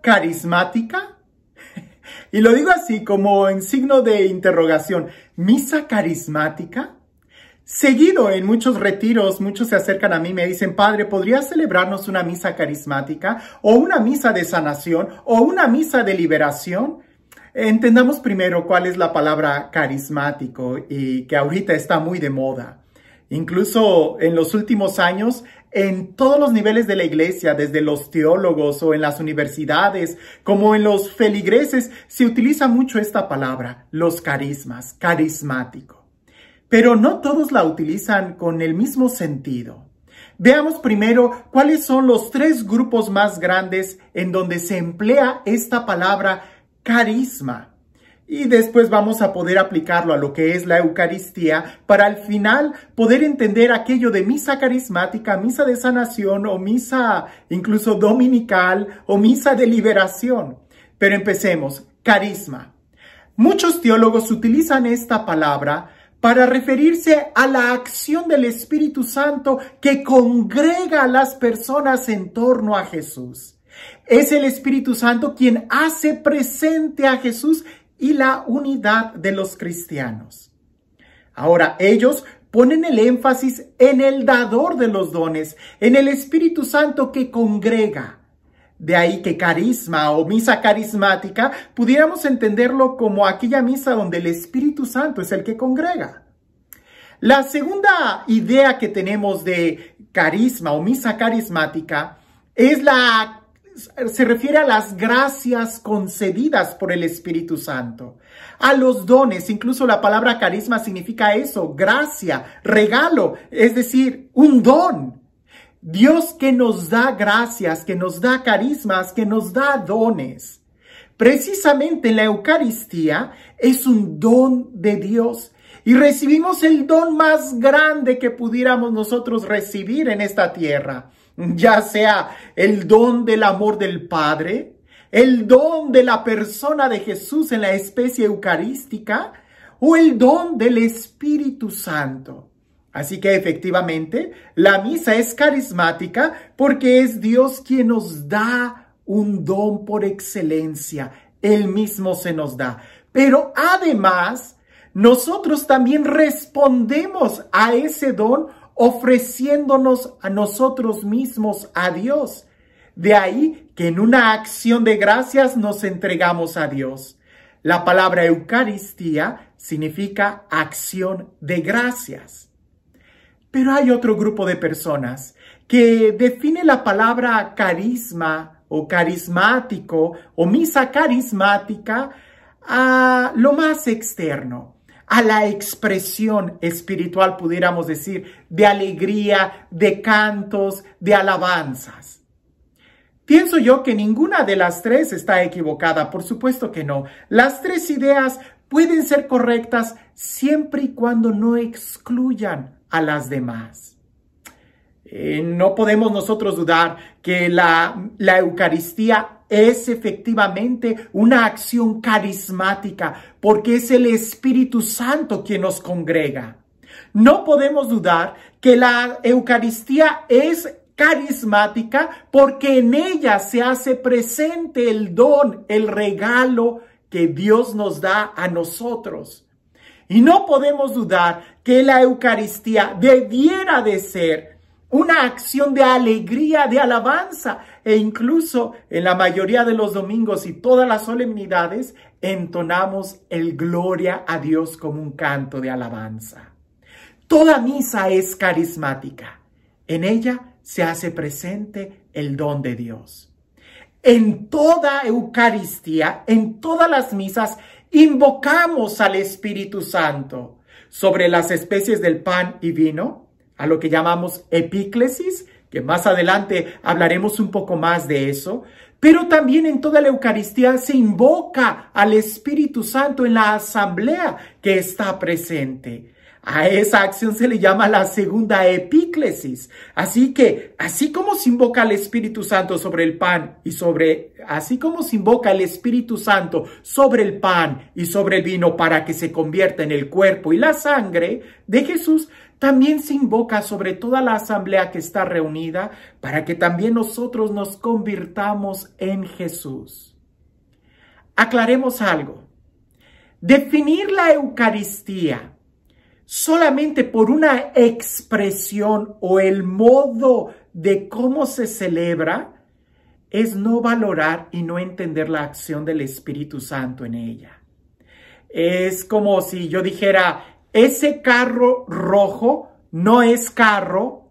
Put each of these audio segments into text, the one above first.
carismática? Y lo digo así como en signo de interrogación, misa carismática. Seguido en muchos retiros, muchos se acercan a mí y me dicen, Padre, ¿podría celebrarnos una misa carismática o una misa de sanación o una misa de liberación? Entendamos primero cuál es la palabra carismático y que ahorita está muy de moda. Incluso en los últimos años en todos los niveles de la iglesia, desde los teólogos o en las universidades, como en los feligreses, se utiliza mucho esta palabra, los carismas, carismático. Pero no todos la utilizan con el mismo sentido. Veamos primero cuáles son los tres grupos más grandes en donde se emplea esta palabra carisma y después vamos a poder aplicarlo a lo que es la Eucaristía para al final poder entender aquello de misa carismática, misa de sanación o misa incluso dominical o misa de liberación. Pero empecemos, carisma. Muchos teólogos utilizan esta palabra para referirse a la acción del Espíritu Santo que congrega a las personas en torno a Jesús. Es el Espíritu Santo quien hace presente a Jesús y la unidad de los cristianos. Ahora ellos ponen el énfasis en el dador de los dones, en el Espíritu Santo que congrega. De ahí que carisma o misa carismática pudiéramos entenderlo como aquella misa donde el Espíritu Santo es el que congrega. La segunda idea que tenemos de carisma o misa carismática es la se refiere a las gracias concedidas por el Espíritu Santo, a los dones, incluso la palabra carisma significa eso, gracia, regalo, es decir, un don. Dios que nos da gracias, que nos da carismas, que nos da dones. Precisamente la Eucaristía es un don de Dios y recibimos el don más grande que pudiéramos nosotros recibir en esta tierra ya sea el don del amor del Padre, el don de la persona de Jesús en la especie eucarística o el don del Espíritu Santo. Así que efectivamente, la misa es carismática porque es Dios quien nos da un don por excelencia. Él mismo se nos da. Pero además, nosotros también respondemos a ese don ofreciéndonos a nosotros mismos a Dios. De ahí que en una acción de gracias nos entregamos a Dios. La palabra Eucaristía significa acción de gracias. Pero hay otro grupo de personas que define la palabra carisma o carismático o misa carismática a lo más externo a la expresión espiritual, pudiéramos decir, de alegría, de cantos, de alabanzas. Pienso yo que ninguna de las tres está equivocada, por supuesto que no. Las tres ideas pueden ser correctas siempre y cuando no excluyan a las demás. Eh, no podemos nosotros dudar que la, la Eucaristía es efectivamente una acción carismática, porque es el Espíritu Santo quien nos congrega. No podemos dudar que la Eucaristía es carismática porque en ella se hace presente el don, el regalo que Dios nos da a nosotros. Y no podemos dudar que la Eucaristía debiera de ser una acción de alegría, de alabanza. E incluso en la mayoría de los domingos y todas las solemnidades entonamos el gloria a Dios como un canto de alabanza. Toda misa es carismática. En ella se hace presente el don de Dios. En toda Eucaristía, en todas las misas, invocamos al Espíritu Santo sobre las especies del pan y vino a lo que llamamos epíclesis, que más adelante hablaremos un poco más de eso, pero también en toda la Eucaristía se invoca al Espíritu Santo en la asamblea que está presente. A esa acción se le llama la segunda epíclesis. Así que, así como se invoca al Espíritu Santo sobre el pan y sobre, así como se invoca el Espíritu Santo sobre el pan y sobre el vino para que se convierta en el cuerpo y la sangre de Jesús, también se invoca sobre toda la asamblea que está reunida para que también nosotros nos convirtamos en Jesús. Aclaremos algo. Definir la Eucaristía solamente por una expresión o el modo de cómo se celebra es no valorar y no entender la acción del Espíritu Santo en ella. Es como si yo dijera, ese carro rojo no es carro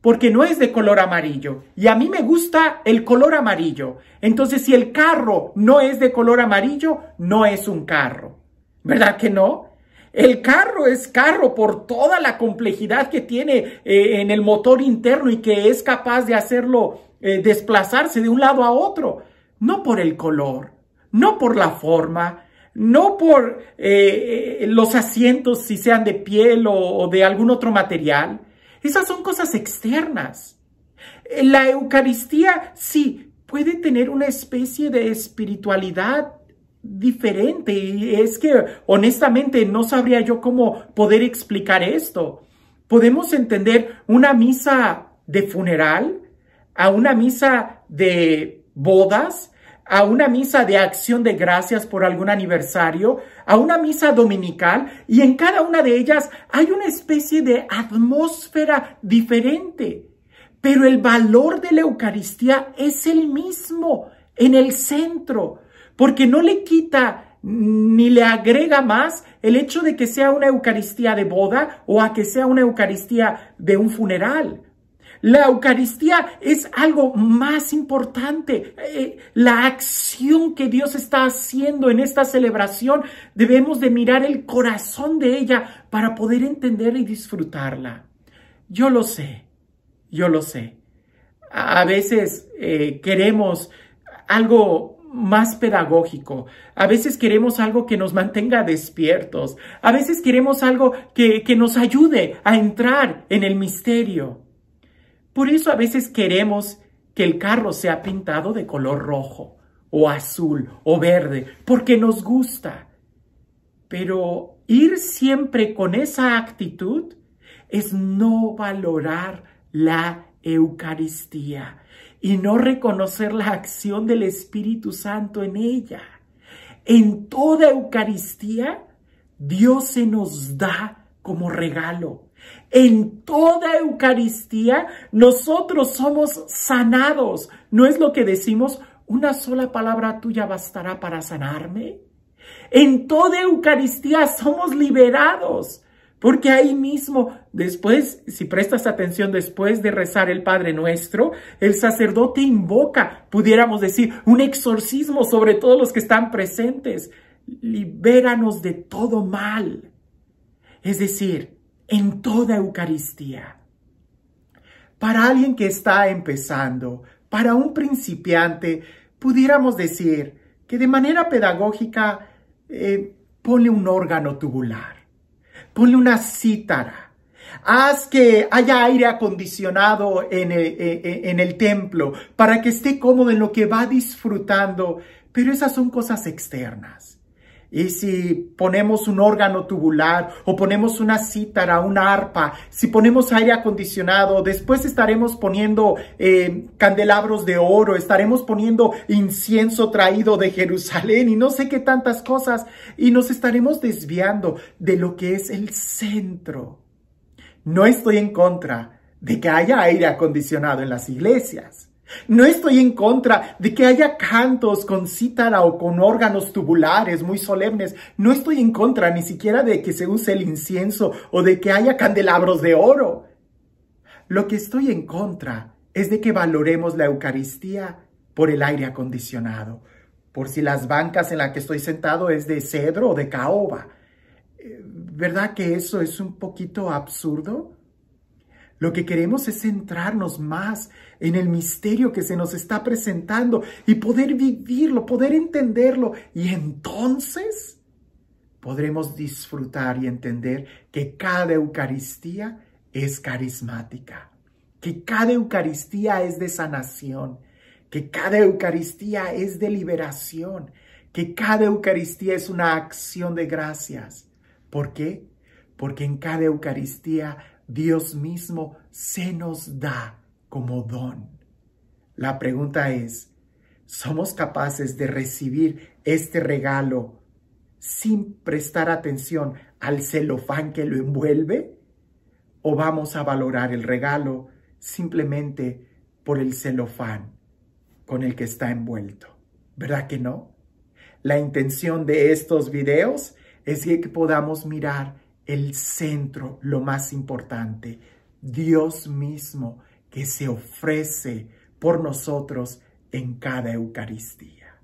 porque no es de color amarillo. Y a mí me gusta el color amarillo. Entonces, si el carro no es de color amarillo, no es un carro. ¿Verdad que no? El carro es carro por toda la complejidad que tiene eh, en el motor interno y que es capaz de hacerlo eh, desplazarse de un lado a otro. No por el color, no por la forma, no por eh, eh, los asientos, si sean de piel o, o de algún otro material. Esas son cosas externas. Eh, la Eucaristía sí puede tener una especie de espiritualidad diferente y es que honestamente no sabría yo cómo poder explicar esto. Podemos entender una misa de funeral a una misa de bodas a una misa de acción de gracias por algún aniversario, a una misa dominical, y en cada una de ellas hay una especie de atmósfera diferente. Pero el valor de la Eucaristía es el mismo en el centro, porque no le quita ni le agrega más el hecho de que sea una Eucaristía de boda o a que sea una Eucaristía de un funeral. La Eucaristía es algo más importante. Eh, la acción que Dios está haciendo en esta celebración, debemos de mirar el corazón de ella para poder entender y disfrutarla. Yo lo sé, yo lo sé. A veces eh, queremos algo más pedagógico. A veces queremos algo que nos mantenga despiertos. A veces queremos algo que nos ayude a entrar en el misterio. Por eso a veces queremos que el carro sea pintado de color rojo o azul o verde, porque nos gusta. Pero ir siempre con esa actitud es no valorar la Eucaristía y no reconocer la acción del Espíritu Santo en ella. En toda Eucaristía, Dios se nos da como regalo. En toda Eucaristía nosotros somos sanados. ¿No es lo que decimos? Una sola palabra tuya bastará para sanarme. En toda Eucaristía somos liberados. Porque ahí mismo, después, si prestas atención, después de rezar el Padre Nuestro, el sacerdote invoca, pudiéramos decir, un exorcismo sobre todos los que están presentes. Libéranos de todo mal. Es decir, en toda Eucaristía. Para alguien que está empezando, para un principiante, pudiéramos decir que de manera pedagógica eh, pone un órgano tubular, pone una cítara, haz que haya aire acondicionado eh, eh, en el templo para que esté cómodo en lo que va disfrutando, pero esas son cosas externas. Y si ponemos un órgano tubular o ponemos una cítara, una arpa, si ponemos aire acondicionado, después estaremos poniendo eh, candelabros de oro, estaremos poniendo incienso traído de Jerusalén y no sé qué tantas cosas, y nos estaremos desviando de lo que es el centro. No estoy en contra de que haya aire acondicionado en las iglesias. No estoy en contra de que haya cantos con cítara o con órganos tubulares muy solemnes. No estoy en contra ni siquiera de que se use el incienso o de que haya candelabros de oro. Lo que estoy en contra es de que valoremos la Eucaristía por el aire acondicionado, por si las bancas en las que estoy sentado es de cedro o de caoba. Eh, ¿Verdad que eso es un poquito absurdo? Lo que queremos es centrarnos más en el misterio que se nos está presentando y poder vivirlo, poder entenderlo. Y entonces podremos disfrutar y entender que cada Eucaristía es carismática, que cada Eucaristía es de sanación, que cada Eucaristía es de liberación, que cada Eucaristía es una acción de gracias. ¿Por qué? Porque en cada Eucaristía Dios mismo se nos da como don. La pregunta es, ¿somos capaces de recibir este regalo sin prestar atención al celofán que lo envuelve? ¿O vamos a valorar el regalo simplemente por el celofán con el que está envuelto? ¿Verdad que no? La intención de estos videos es que podamos mirar el centro, lo más importante, Dios mismo que se ofrece por nosotros en cada Eucaristía.